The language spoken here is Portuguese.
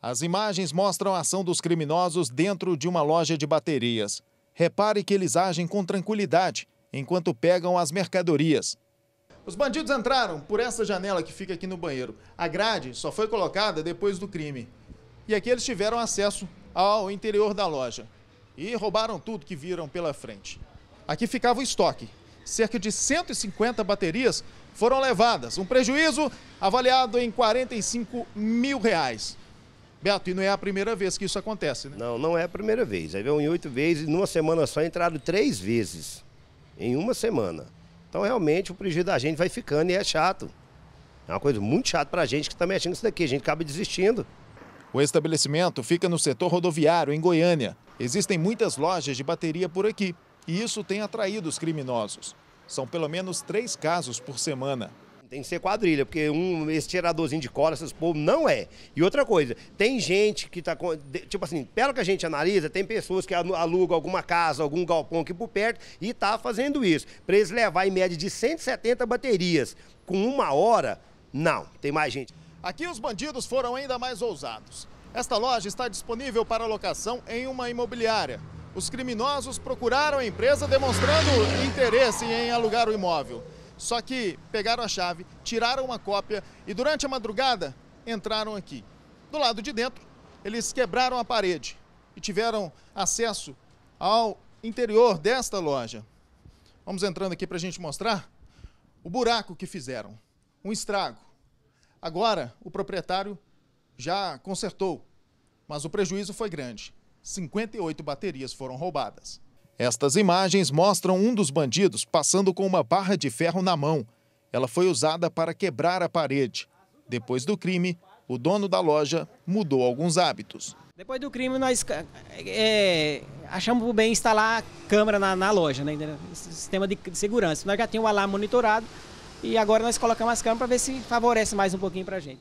As imagens mostram a ação dos criminosos dentro de uma loja de baterias. Repare que eles agem com tranquilidade enquanto pegam as mercadorias. Os bandidos entraram por essa janela que fica aqui no banheiro. A grade só foi colocada depois do crime. E aqui eles tiveram acesso ao interior da loja e roubaram tudo que viram pela frente. Aqui ficava o estoque. Cerca de 150 baterias foram levadas, um prejuízo avaliado em 45 mil reais. Beto, e não é a primeira vez que isso acontece, né? Não, não é a primeira vez. Aí vem oito vezes, numa semana só entraram três vezes. Em uma semana. Então, realmente, o prejuízo da gente vai ficando e é chato. É uma coisa muito chata para a gente que está mexendo com isso daqui. A gente acaba desistindo. O estabelecimento fica no setor rodoviário, em Goiânia. Existem muitas lojas de bateria por aqui. E isso tem atraído os criminosos. São pelo menos três casos por semana. Tem que ser quadrilha, porque um, esse tiradorzinho de cola, esses povos, não é. E outra coisa, tem gente que está Tipo assim, pelo que a gente analisa, tem pessoas que alugam alguma casa, algum galpão aqui por perto e está fazendo isso. para eles levar em média de 170 baterias com uma hora, não, tem mais gente. Aqui os bandidos foram ainda mais ousados. Esta loja está disponível para locação em uma imobiliária. Os criminosos procuraram a empresa demonstrando interesse em alugar o imóvel. Só que pegaram a chave, tiraram uma cópia e durante a madrugada entraram aqui. Do lado de dentro, eles quebraram a parede e tiveram acesso ao interior desta loja. Vamos entrando aqui para a gente mostrar o buraco que fizeram, um estrago. Agora, o proprietário já consertou, mas o prejuízo foi grande. 58 baterias foram roubadas. Estas imagens mostram um dos bandidos passando com uma barra de ferro na mão. Ela foi usada para quebrar a parede. Depois do crime, o dono da loja mudou alguns hábitos. Depois do crime, nós é, é achamos bem instalar câmera na, na loja, né? sistema de segurança. Nós já tínhamos o alarme monitorado e agora nós colocamos as câmeras para ver se favorece mais um pouquinho para a gente.